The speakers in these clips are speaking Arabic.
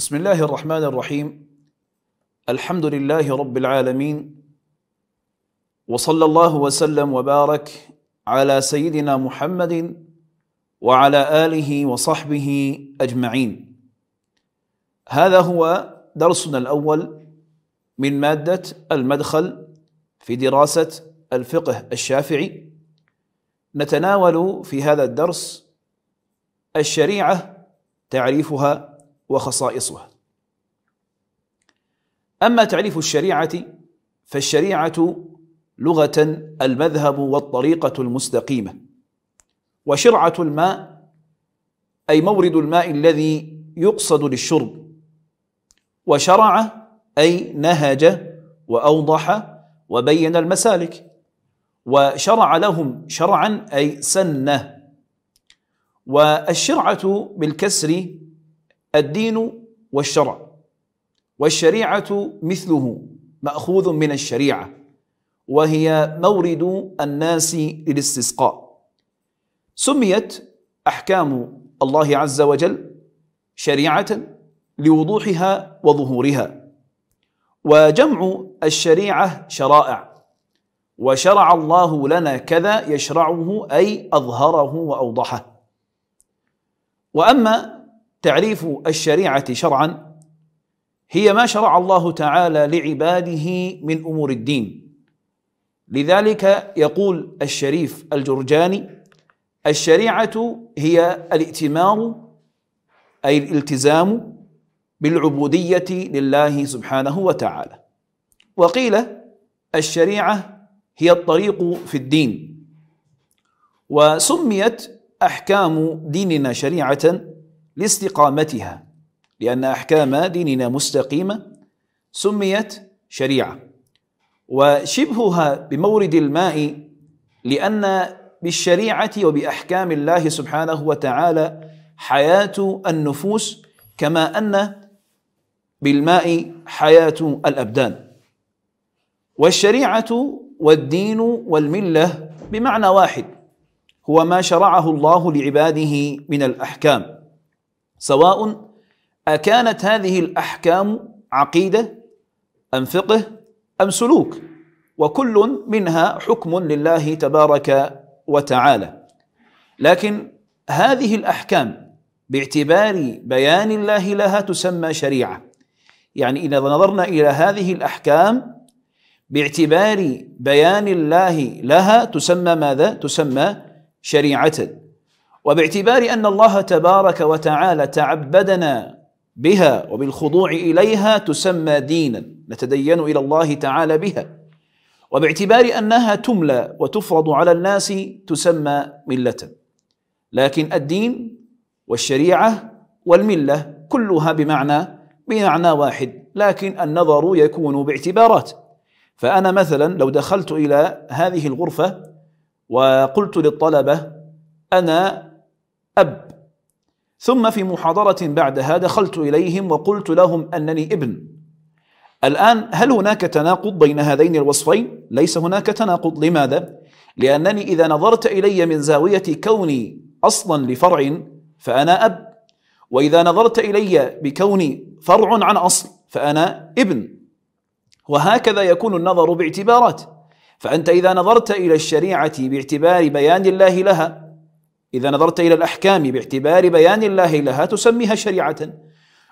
بسم الله الرحمن الرحيم الحمد لله رب العالمين وصلى الله وسلم وبارك على سيدنا محمد وعلى اله وصحبه اجمعين هذا هو درسنا الاول من ماده المدخل في دراسه الفقه الشافعي نتناول في هذا الدرس الشريعه تعريفها وخصائصها أما تعريف الشريعة فالشريعة لغة المذهب والطريقة المستقيمة وشرعة الماء أي مورد الماء الذي يقصد للشرب وشرع أي نهج وأوضح وبين المسالك وشرع لهم شرعا أي سنة والشرعة بالكسر الدين والشرع والشريعة مثله مأخوذ من الشريعة وهي مورد الناس للاستسقاء سميت أحكام الله عز وجل شريعة لوضوحها وظهورها وجمع الشريعة شرائع وشرع الله لنا كذا يشرعه أي أظهره وأوضحه وأما تعريف الشريعه شرعا هي ما شرع الله تعالى لعباده من امور الدين لذلك يقول الشريف الجرجاني الشريعه هي الائتمار اي الالتزام بالعبوديه لله سبحانه وتعالى وقيل الشريعه هي الطريق في الدين وسميت احكام ديننا شريعه لاستقامتها لأن أحكام ديننا مستقيمة سميت شريعة وشبهها بمورد الماء لأن بالشريعة وبأحكام الله سبحانه وتعالى حياة النفوس كما أن بالماء حياة الأبدان والشريعة والدين والملة بمعنى واحد هو ما شرعه الله لعباده من الأحكام سواء أكانت هذه الأحكام عقيدة أم فقه أم سلوك وكل منها حكم لله تبارك وتعالى لكن هذه الأحكام باعتبار بيان الله لها تسمى شريعة يعني إذا نظرنا إلى هذه الأحكام باعتبار بيان الله لها تسمى ماذا؟ تسمى شريعة وباعتبار ان الله تبارك وتعالى تعبدنا بها وبالخضوع اليها تسمى دينا نتدين الى الله تعالى بها وباعتبار انها تملى وتفرض على الناس تسمى مله لكن الدين والشريعه والمله كلها بمعنى بمعنى واحد لكن النظر يكون باعتبارات فانا مثلا لو دخلت الى هذه الغرفه وقلت للطلبه انا أب ثم في محاضرة بعدها دخلت إليهم وقلت لهم أنني ابن الآن هل هناك تناقض بين هذين الوصفين؟ ليس هناك تناقض لماذا؟ لأنني إذا نظرت إلي من زاوية كوني أصلا لفرع فأنا أب وإذا نظرت إلي بكوني فرع عن أصل فأنا ابن وهكذا يكون النظر باعتبارات فأنت إذا نظرت إلى الشريعة باعتبار بيان الله لها إذا نظرت إلى الأحكام باعتبار بيان الله لها تسميها شريعة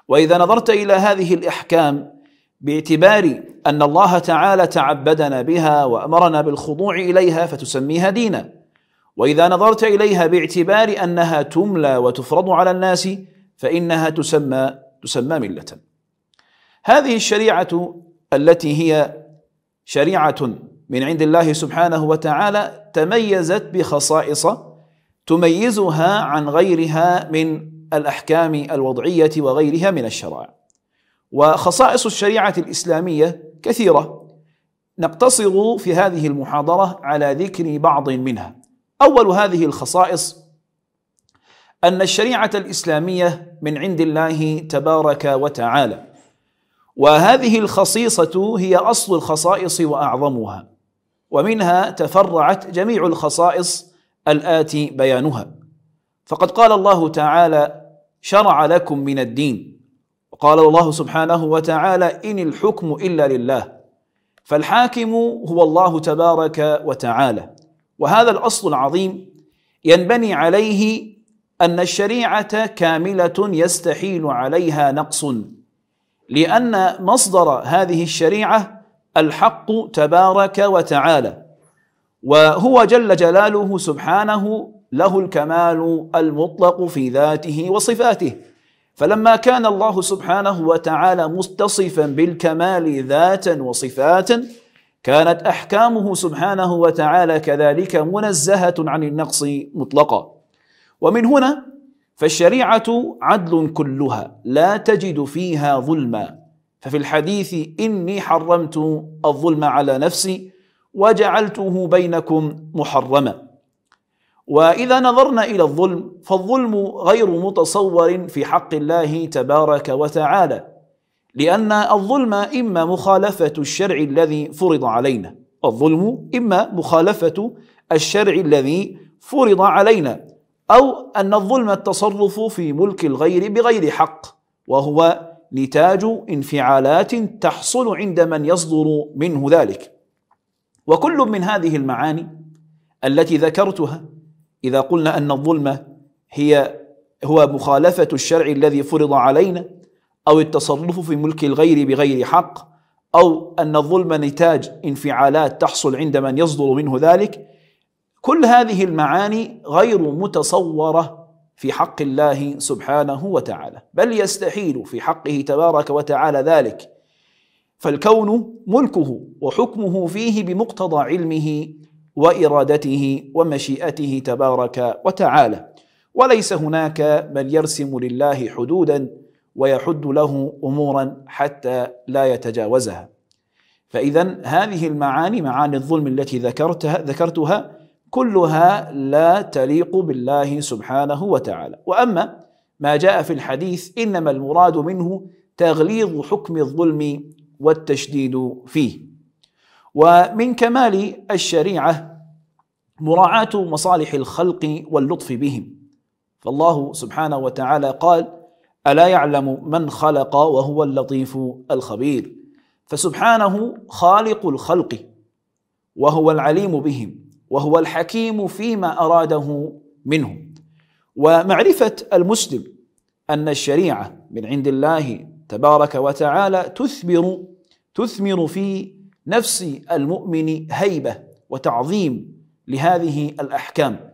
وإذا نظرت إلى هذه الأحكام باعتبار أن الله تعالى تعبدنا بها وأمرنا بالخضوع إليها فتسميها دينا وإذا نظرت إليها باعتبار أنها تملى وتفرض على الناس فإنها تسمى تسمى ملة هذه الشريعة التي هي شريعة من عند الله سبحانه وتعالى تميزت بخصائص تميزها عن غيرها من الاحكام الوضعيه وغيرها من الشرائع وخصائص الشريعه الاسلاميه كثيره نقتصر في هذه المحاضره على ذكر بعض منها اول هذه الخصائص ان الشريعه الاسلاميه من عند الله تبارك وتعالى وهذه الخصيصه هي اصل الخصائص واعظمها ومنها تفرعت جميع الخصائص الآتي بيانها فقد قال الله تعالى شرع لكم من الدين وقال الله سبحانه وتعالى إن الحكم إلا لله فالحاكم هو الله تبارك وتعالى وهذا الأصل العظيم ينبني عليه أن الشريعة كاملة يستحيل عليها نقص لأن مصدر هذه الشريعة الحق تبارك وتعالى وهو جل جلاله سبحانه له الكمال المطلق في ذاته وصفاته فلما كان الله سبحانه وتعالى متصفا بالكمال ذاتا وصفاتا كانت احكامه سبحانه وتعالى كذلك منزهه عن النقص مطلقا ومن هنا فالشريعه عدل كلها لا تجد فيها ظلما ففي الحديث اني حرمت الظلم على نفسي وجعلته بينكم محرما واذا نظرنا الى الظلم فالظلم غير متصور في حق الله تبارك وتعالى لان الظلم اما مخالفه الشرع الذي فرض علينا الظلم اما مخالفه الشرع الذي فرض علينا او ان الظلم التصرف في ملك الغير بغير حق وهو نتاج انفعالات تحصل عند من يصدر منه ذلك وكل من هذه المعاني التي ذكرتها إذا قلنا أن الظلم هي هو مخالفة الشرع الذي فرض علينا أو التصرف في ملك الغير بغير حق أو أن الظلم نتاج انفعالات تحصل عند من يصدر منه ذلك كل هذه المعاني غير متصورة في حق الله سبحانه وتعالى بل يستحيل في حقه تبارك وتعالى ذلك فالكون ملكه وحكمه فيه بمقتضى علمه وارادته ومشيئته تبارك وتعالى وليس هناك من يرسم لله حدودا ويحد له امورا حتى لا يتجاوزها فاذا هذه المعاني معاني الظلم التي ذكرتها ذكرتها كلها لا تليق بالله سبحانه وتعالى واما ما جاء في الحديث انما المراد منه تغليظ حكم الظلم والتشديد فيه ومن كمال الشريعه مراعاه مصالح الخلق واللطف بهم فالله سبحانه وتعالى قال الا يعلم من خلق وهو اللطيف الخبير فسبحانه خالق الخلق وهو العليم بهم وهو الحكيم فيما اراده منهم ومعرفه المسلم ان الشريعه من عند الله تبارك وتعالى تثمر تثمر في نفس المؤمن هيبه وتعظيم لهذه الاحكام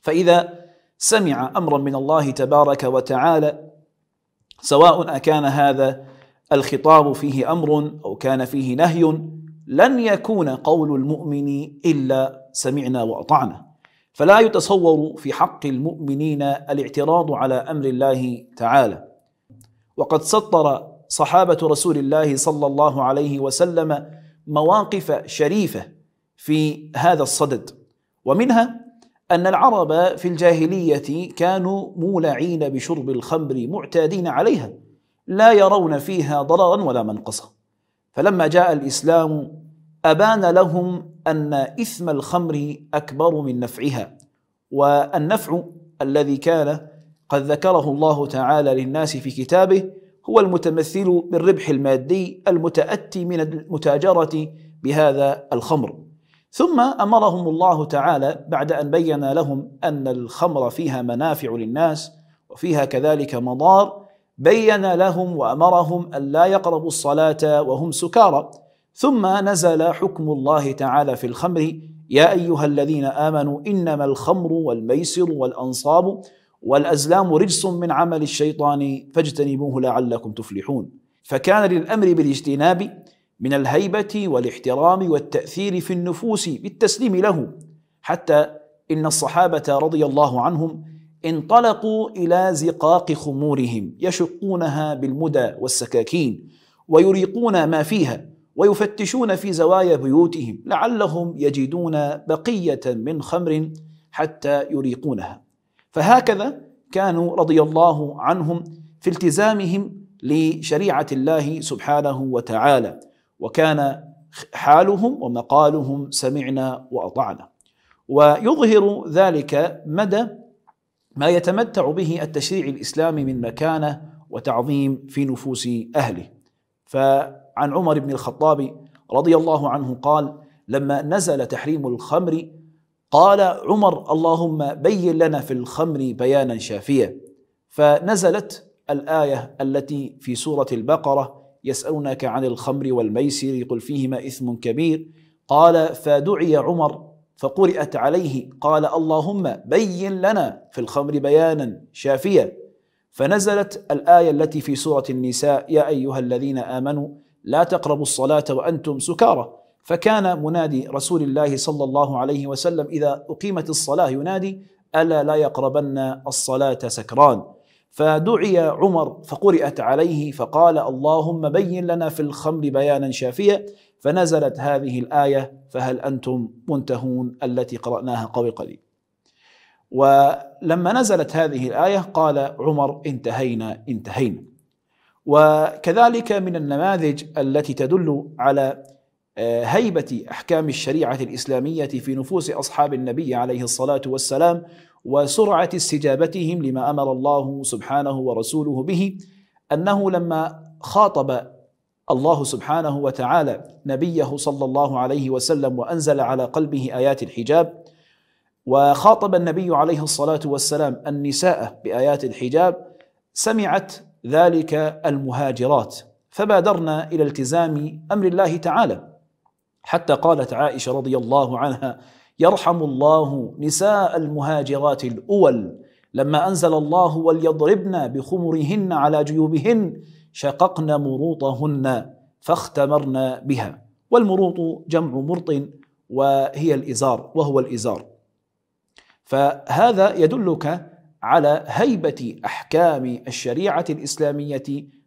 فاذا سمع امرا من الله تبارك وتعالى سواء اكان هذا الخطاب فيه امر او كان فيه نهي لن يكون قول المؤمن الا سمعنا واطعنا فلا يتصور في حق المؤمنين الاعتراض على امر الله تعالى وقد سطر صحابة رسول الله صلى الله عليه وسلم مواقف شريفة في هذا الصدد ومنها أن العرب في الجاهلية كانوا مولعين بشرب الخمر معتادين عليها لا يرون فيها ضررا ولا منقصا فلما جاء الإسلام أبان لهم أن إثم الخمر أكبر من نفعها والنفع الذي كان قد ذكره الله تعالى للناس في كتابه هو المتمثل بالربح المادي المتأتي من المتاجرة بهذا الخمر ثم أمرهم الله تعالى بعد أن بين لهم أن الخمر فيها منافع للناس وفيها كذلك مضار بين لهم وأمرهم أن لا يقربوا الصلاة وهم سكارى ثم نزل حكم الله تعالى في الخمر يا أيها الذين آمنوا إنما الخمر والميسر والأنصاب والأزلام رجس من عمل الشيطان فاجتنبوه لعلكم تفلحون فكان للأمر بالاجتناب من الهيبة والاحترام والتأثير في النفوس بالتسليم له حتى إن الصحابة رضي الله عنهم انطلقوا إلى زقاق خمورهم يشقونها بالمدى والسكاكين ويريقون ما فيها ويفتشون في زوايا بيوتهم لعلهم يجدون بقية من خمر حتى يريقونها فهكذا كانوا رضي الله عنهم في التزامهم لشريعه الله سبحانه وتعالى وكان حالهم ومقالهم سمعنا واطعنا ويظهر ذلك مدى ما يتمتع به التشريع الاسلامي من مكانه وتعظيم في نفوس اهله فعن عمر بن الخطاب رضي الله عنه قال لما نزل تحريم الخمر قال عمر اللهم بين لنا في الخمر بيانا شافيا فنزلت الايه التي في سوره البقره يسالونك عن الخمر والميسر قل فيهما اثم كبير قال فدعي عمر فقرات عليه قال اللهم بين لنا في الخمر بيانا شافيا فنزلت الايه التي في سوره النساء يا ايها الذين امنوا لا تقربوا الصلاه وانتم سكارى فكان منادي رسول الله صلى الله عليه وسلم إذا أقيمت الصلاة ينادي ألا لا يقربن الصلاة سكران فدعي عمر فقرات عليه فقال اللهم بين لنا في الخمر بيانا شافيا فنزلت هذه الآية فهل أنتم منتهون التي قرأناها قبل قليل ولما نزلت هذه الآية قال عمر انتهينا انتهينا وكذلك من النماذج التي تدل على هيبة أحكام الشريعة الإسلامية في نفوس أصحاب النبي عليه الصلاة والسلام وسرعة استجابتهم لما أمر الله سبحانه ورسوله به أنه لما خاطب الله سبحانه وتعالى نبيه صلى الله عليه وسلم وأنزل على قلبه آيات الحجاب وخاطب النبي عليه الصلاة والسلام النساء بآيات الحجاب سمعت ذلك المهاجرات فبادرنا إلى التزام أمر الله تعالى حتى قالت عائشة رضي الله عنها يرحم الله نساء المهاجرات الأول لما أنزل الله وليضربن بخمرهن على جيوبهن شققن مروطهن فاختمرنا بها والمروط جمع مرط وهي الإزار وهو الإزار فهذا يدلك على هيبة أحكام الشريعة الإسلامية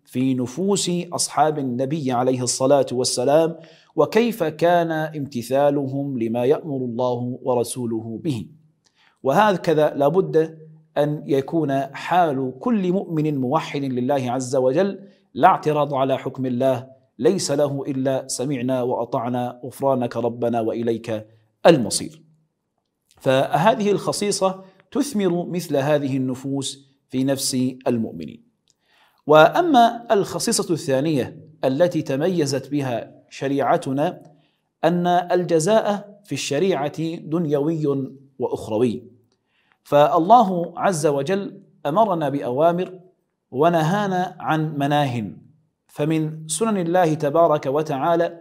في نفوس اصحاب النبي عليه الصلاه والسلام وكيف كان امتثالهم لما يامر الله ورسوله به وهكذا لابد ان يكون حال كل مؤمن موحد لله عز وجل لا اعتراض على حكم الله ليس له الا سمعنا واطعنا غفرانك ربنا واليك المصير فهذه الخصيصه تثمر مثل هذه النفوس في نفس المؤمنين واما الخصيصه الثانيه التي تميزت بها شريعتنا ان الجزاء في الشريعه دنيوي واخروي فالله عز وجل امرنا باوامر ونهانا عن مناه فمن سنن الله تبارك وتعالى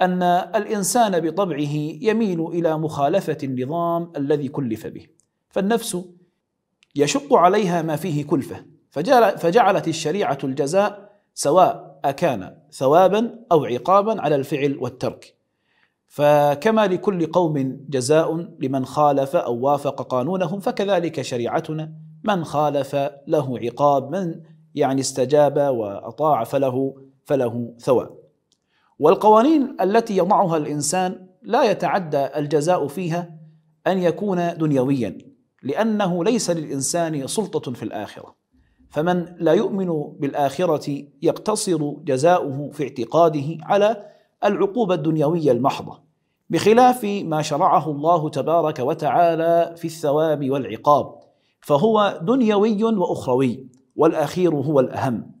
ان الانسان بطبعه يميل الى مخالفه النظام الذي كلف به فالنفس يشق عليها ما فيه كلفه فجعل فجعلت الشريعة الجزاء سواء أكان ثوابا أو عقابا على الفعل والترك فكما لكل قوم جزاء لمن خالف أو وافق قانونهم فكذلك شريعتنا من خالف له عقاب من يعني استجاب وأطاع فله فله ثواب والقوانين التي يضعها الإنسان لا يتعدى الجزاء فيها أن يكون دنيويا لأنه ليس للإنسان سلطة في الآخرة فمن لا يؤمن بالآخرة يقتصر جزاؤه في اعتقاده على العقوبة الدنيوية المحضة بخلاف ما شرعه الله تبارك وتعالى في الثواب والعقاب فهو دنيوي وأخروي والأخير هو الأهم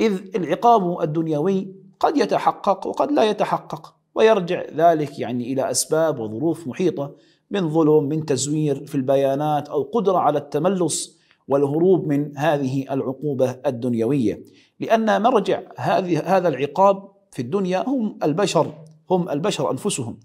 إذ العقاب الدنيوي قد يتحقق وقد لا يتحقق ويرجع ذلك يعني إلى أسباب وظروف محيطة من ظلم من تزوير في البيانات أو قدرة على التملص والهروب من هذه العقوبه الدنيويه لان مرجع هذه هذا العقاب في الدنيا هم البشر هم البشر انفسهم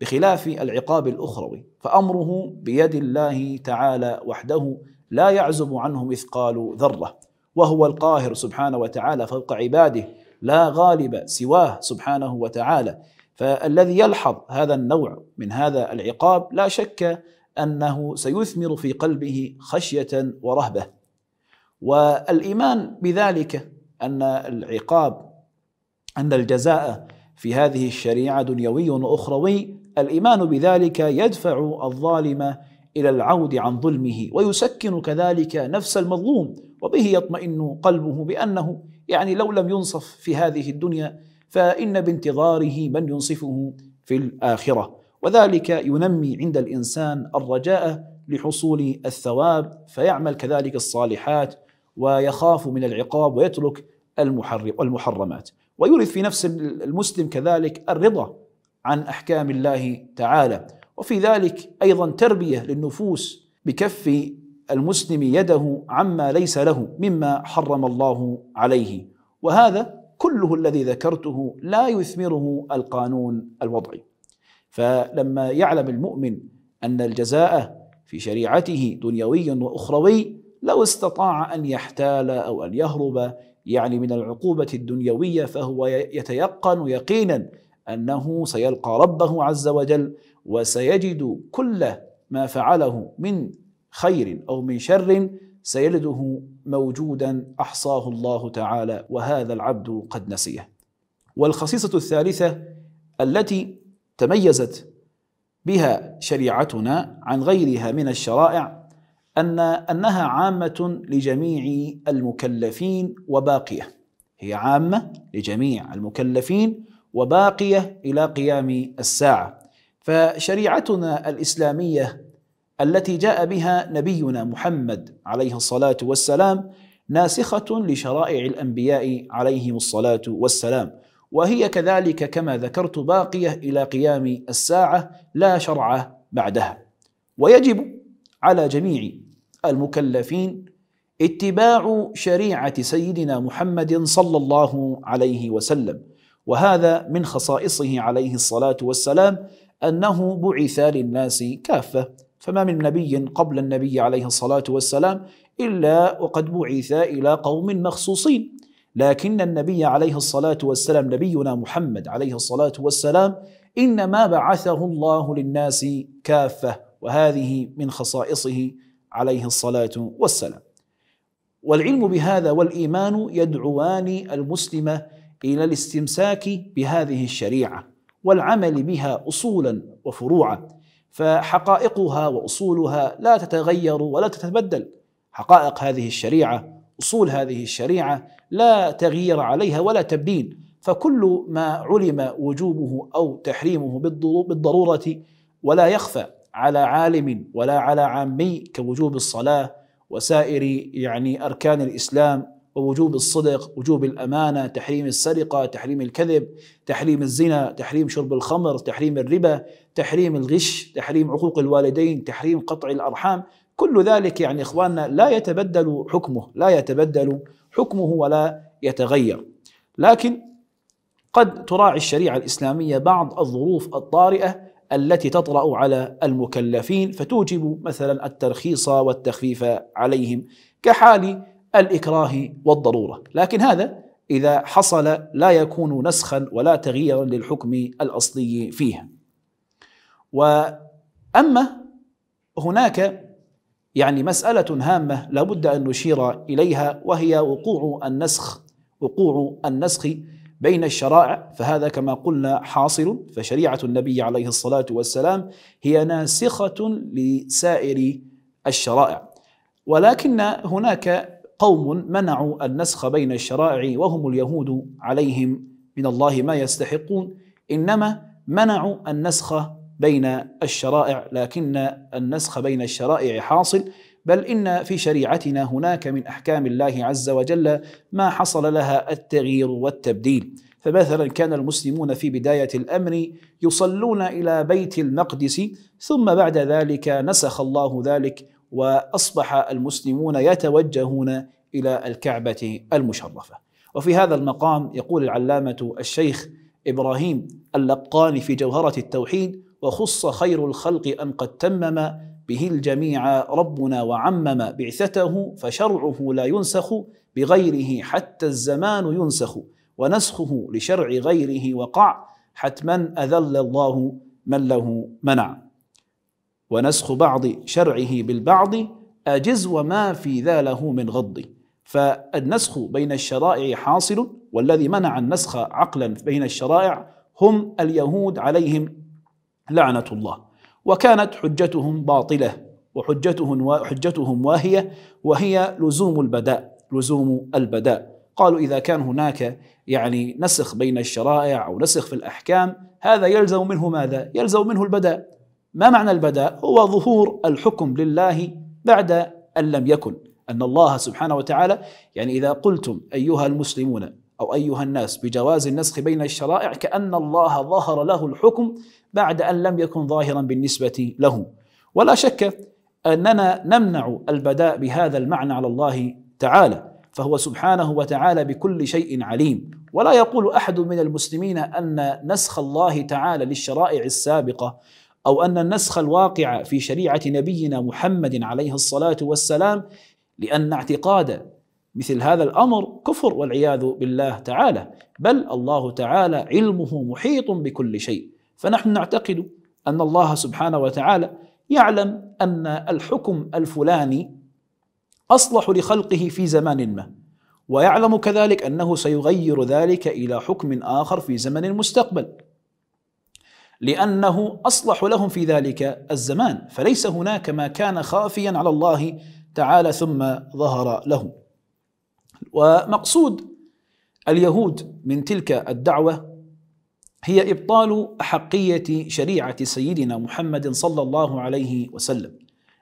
بخلاف العقاب الاخروي فامره بيد الله تعالى وحده لا يعزب عنه مثقال ذره وهو القاهر سبحانه وتعالى فوق عباده لا غالب سواه سبحانه وتعالى فالذي يلحظ هذا النوع من هذا العقاب لا شك انه سيثمر في قلبه خشيه ورهبه والايمان بذلك ان العقاب ان الجزاء في هذه الشريعه دنيوي واخروي الايمان بذلك يدفع الظالم الى العود عن ظلمه ويسكن كذلك نفس المظلوم وبه يطمئن قلبه بانه يعني لو لم ينصف في هذه الدنيا فان بانتظاره من ينصفه في الاخره وذلك ينمي عند الانسان الرجاء لحصول الثواب فيعمل كذلك الصالحات ويخاف من العقاب ويترك المحرمات ويورث في نفس المسلم كذلك الرضا عن احكام الله تعالى وفي ذلك ايضا تربيه للنفوس بكف المسلم يده عما ليس له مما حرم الله عليه وهذا كله الذي ذكرته لا يثمره القانون الوضعي فلما يعلم المؤمن ان الجزاء في شريعته دنيوي واخروي لو استطاع ان يحتال او ان يهرب يعني من العقوبه الدنيويه فهو يتيقن يقينا انه سيلقى ربه عز وجل وسيجد كل ما فعله من خير او من شر سيلده موجودا احصاه الله تعالى وهذا العبد قد نسيه. والخصيصه الثالثه التي تميزت بها شريعتنا عن غيرها من الشرائع أن أنها عامة لجميع المكلفين وباقية هي عامة لجميع المكلفين وباقية إلى قيام الساعة فشريعتنا الإسلامية التي جاء بها نبينا محمد عليه الصلاة والسلام ناسخة لشرائع الأنبياء عليهم الصلاة والسلام وهي كذلك كما ذكرت باقية إلى قيام الساعة لا شرع بعدها ويجب على جميع المكلفين اتباع شريعة سيدنا محمد صلى الله عليه وسلم وهذا من خصائصه عليه الصلاة والسلام أنه بعث للناس كافة فما من نبي قبل النبي عليه الصلاة والسلام إلا وقد بعث إلى قوم مخصوصين لكن النبي عليه الصلاة والسلام نبينا محمد عليه الصلاة والسلام إنما بعثه الله للناس كافة وهذه من خصائصه عليه الصلاة والسلام والعلم بهذا والإيمان يدعوان المسلم إلى الاستمساك بهذه الشريعة والعمل بها أصولا وفروعا فحقائقها وأصولها لا تتغير ولا تتبدل حقائق هذه الشريعة اصول هذه الشريعه لا تغيير عليها ولا تبديل فكل ما علم وجوبه او تحريمه بالضروره ولا يخفى على عالم ولا على عامي كوجوب الصلاه وسائر يعني اركان الاسلام ووجوب الصدق، وجوب الامانه، تحريم السرقه، تحريم الكذب، تحريم الزنا، تحريم شرب الخمر، تحريم الربا، تحريم الغش، تحريم عقوق الوالدين، تحريم قطع الارحام، كل ذلك يعني إخواننا لا يتبدل حكمه لا يتبدل حكمه ولا يتغير لكن قد تراعي الشريعة الإسلامية بعض الظروف الطارئة التي تطرأ على المكلفين فتوجب مثلا الترخيص والتخفيف عليهم كحال الإكراه والضرورة لكن هذا إذا حصل لا يكون نسخا ولا تغييرا للحكم الأصلي فيها وأما هناك يعني مسألة هامة لابد أن نشير إليها وهي وقوع النسخ وقوع النسخ بين الشرائع فهذا كما قلنا حاصل فشريعة النبي عليه الصلاة والسلام هي ناسخة لسائر الشرائع ولكن هناك قوم منعوا النسخ بين الشرائع وهم اليهود عليهم من الله ما يستحقون إنما منعوا النسخ بين الشرائع لكن النسخ بين الشرائع حاصل بل ان في شريعتنا هناك من احكام الله عز وجل ما حصل لها التغيير والتبديل فمثلا كان المسلمون في بدايه الامر يصلون الى بيت المقدس ثم بعد ذلك نسخ الله ذلك واصبح المسلمون يتوجهون الى الكعبه المشرفه. وفي هذا المقام يقول العلامه الشيخ ابراهيم اللقاني في جوهره التوحيد وخص خير الخلق أن قد تمم به الجميع ربنا وعمم بعثته فشرعه لا ينسخ بغيره حتى الزمان ينسخ ونسخه لشرع غيره وقع حتما أذل الله من له منع ونسخ بعض شرعه بالبعض أجز وما في ذا له من غض فالنسخ بين الشرائع حاصل والذي منع النسخ عقلا بين الشرائع هم اليهود عليهم لعنة الله وكانت حجتهم باطلة وحجتهم وحجتهم واهية وهي لزوم البداء لزوم البداء قالوا إذا كان هناك يعني نسخ بين الشرائع أو نسخ في الأحكام هذا يلزم منه ماذا؟ يلزم منه البداء ما معنى البداء؟ هو ظهور الحكم لله بعد أن لم يكن أن الله سبحانه وتعالى يعني إذا قلتم أيها المسلمون أو أيها الناس بجواز النسخ بين الشرائع كأن الله ظهر له الحكم بعد أن لم يكن ظاهرا بالنسبة له ولا شك أننا نمنع البداء بهذا المعنى على الله تعالى فهو سبحانه وتعالى بكل شيء عليم ولا يقول أحد من المسلمين أن نسخ الله تعالى للشرائع السابقة أو أن النسخ الواقع في شريعة نبينا محمد عليه الصلاة والسلام لأن اعتقاد مثل هذا الامر كفر والعياذ بالله تعالى بل الله تعالى علمه محيط بكل شيء فنحن نعتقد ان الله سبحانه وتعالى يعلم ان الحكم الفلاني اصلح لخلقه في زمان ما ويعلم كذلك انه سيغير ذلك الى حكم اخر في زمن المستقبل لانه اصلح لهم في ذلك الزمان فليس هناك ما كان خافيا على الله تعالى ثم ظهر له ومقصود اليهود من تلك الدعوه هي ابطال احقيه شريعه سيدنا محمد صلى الله عليه وسلم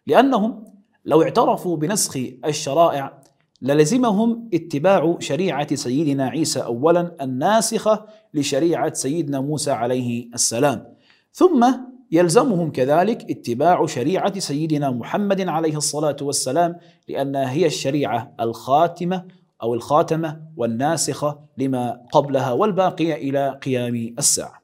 لانهم لو اعترفوا بنسخ الشرائع للزمهم اتباع شريعه سيدنا عيسى اولا الناسخه لشريعه سيدنا موسى عليه السلام ثم يلزمهم كذلك اتباع شريعه سيدنا محمد عليه الصلاه والسلام لانها هي الشريعه الخاتمه أو الخاتمة والناسخة لما قبلها والباقية إلى قيام الساعة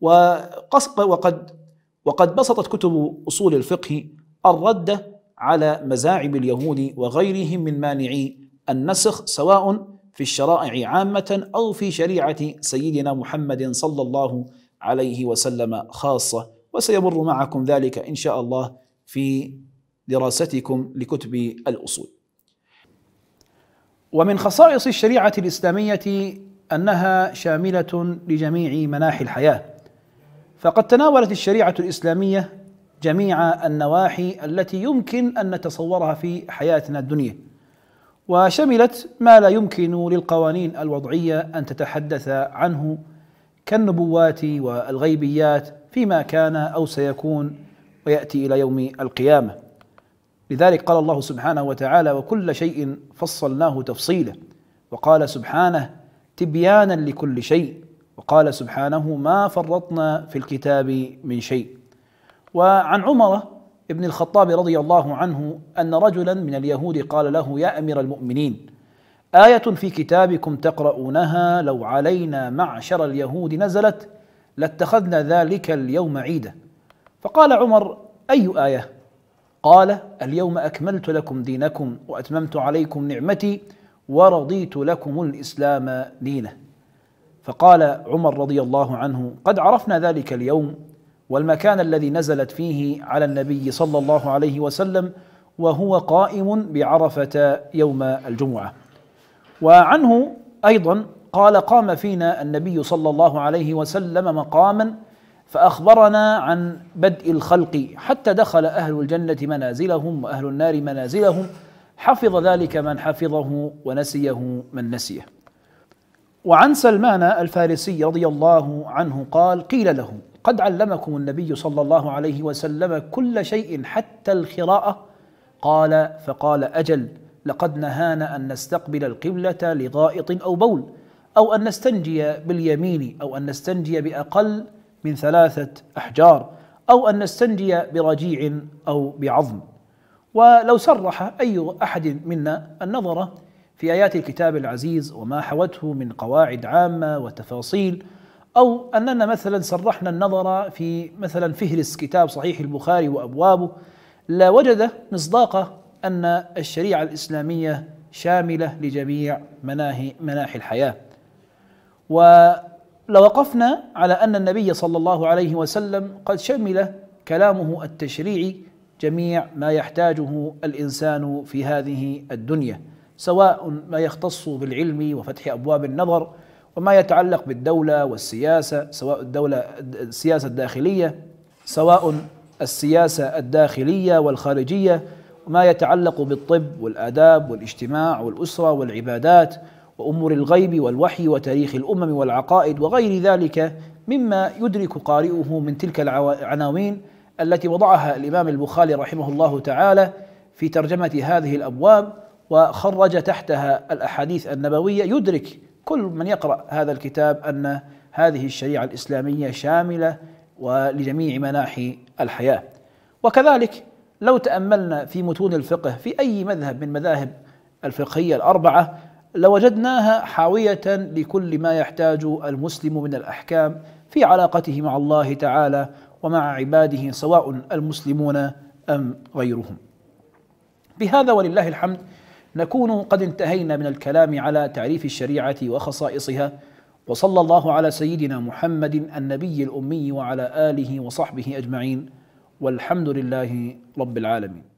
وقد وقد بسطت كتب أصول الفقه الرد على مزاعم اليهود وغيرهم من مانعي النسخ سواء في الشرائع عامة أو في شريعة سيدنا محمد صلى الله عليه وسلم خاصة وسيمر معكم ذلك إن شاء الله في دراستكم لكتب الأصول ومن خصائص الشريعه الاسلاميه انها شامله لجميع مناحي الحياه فقد تناولت الشريعه الاسلاميه جميع النواحي التي يمكن ان نتصورها في حياتنا الدنيا وشملت ما لا يمكن للقوانين الوضعيه ان تتحدث عنه كالنبوات والغيبيات فيما كان او سيكون وياتي الى يوم القيامه لذلك قال الله سبحانه وتعالى وكل شيء فصلناه تفصيلا وقال سبحانه تبيانا لكل شيء وقال سبحانه ما فرطنا في الكتاب من شيء وعن عمر بن الخطاب رضي الله عنه ان رجلا من اليهود قال له يا امير المؤمنين ايه في كتابكم تقرؤونها لو علينا معشر اليهود نزلت لاتخذنا ذلك اليوم عيدا فقال عمر اي ايه قال اليوم اكملت لكم دينكم واتممت عليكم نعمتي ورضيت لكم الاسلام دينا فقال عمر رضي الله عنه قد عرفنا ذلك اليوم والمكان الذي نزلت فيه على النبي صلى الله عليه وسلم وهو قائم بعرفه يوم الجمعه وعنه ايضا قال قام فينا النبي صلى الله عليه وسلم مقاما فأخبرنا عن بدء الخلق حتى دخل أهل الجنة منازلهم وأهل النار منازلهم حفظ ذلك من حفظه ونسيه من نسيه وعن سلمان الفارسي رضي الله عنه قال قيل له قد علمكم النبي صلى الله عليه وسلم كل شيء حتى الخراءة قال فقال أجل لقد نهانا أن نستقبل القبلة لغائط أو بول أو أن نستنجي باليمين أو أن نستنجي بأقل من ثلاثة أحجار أو أن نستنجي برجيع أو بعظم ولو صرح أي أحد منا النظر في آيات الكتاب العزيز وما حوته من قواعد عامة وتفاصيل أو أننا مثلا صرحنا النظر في مثلا فهرس كتاب صحيح البخاري وأبوابه لوجد مصداق أن الشريعة الإسلامية شاملة لجميع مناهي مناحي الحياة لوقفنا على أن النبي صلى الله عليه وسلم قد شمل كلامه التشريعي جميع ما يحتاجه الإنسان في هذه الدنيا سواء ما يختص بالعلم وفتح أبواب النظر وما يتعلق بالدولة والسياسة سواء الدولة السياسة الداخلية سواء السياسة الداخلية والخارجية وما يتعلق بالطب والآداب والاجتماع والأسرة والعبادات وأمور الغيب والوحي وتاريخ الأمم والعقائد وغير ذلك مما يدرك قارئه من تلك العناوين التي وضعها الإمام البخاري رحمه الله تعالى في ترجمة هذه الأبواب وخرج تحتها الأحاديث النبوية يدرك كل من يقرأ هذا الكتاب أن هذه الشريعة الإسلامية شاملة ولجميع مناحي الحياة وكذلك لو تأملنا في متون الفقه في أي مذهب من مذاهب الفقهية الأربعة لوجدناها حاوية لكل ما يحتاج المسلم من الأحكام في علاقته مع الله تعالى ومع عباده سواء المسلمون أم غيرهم بهذا ولله الحمد نكون قد انتهينا من الكلام على تعريف الشريعة وخصائصها وصلى الله على سيدنا محمد النبي الأمي وعلى آله وصحبه أجمعين والحمد لله رب العالمين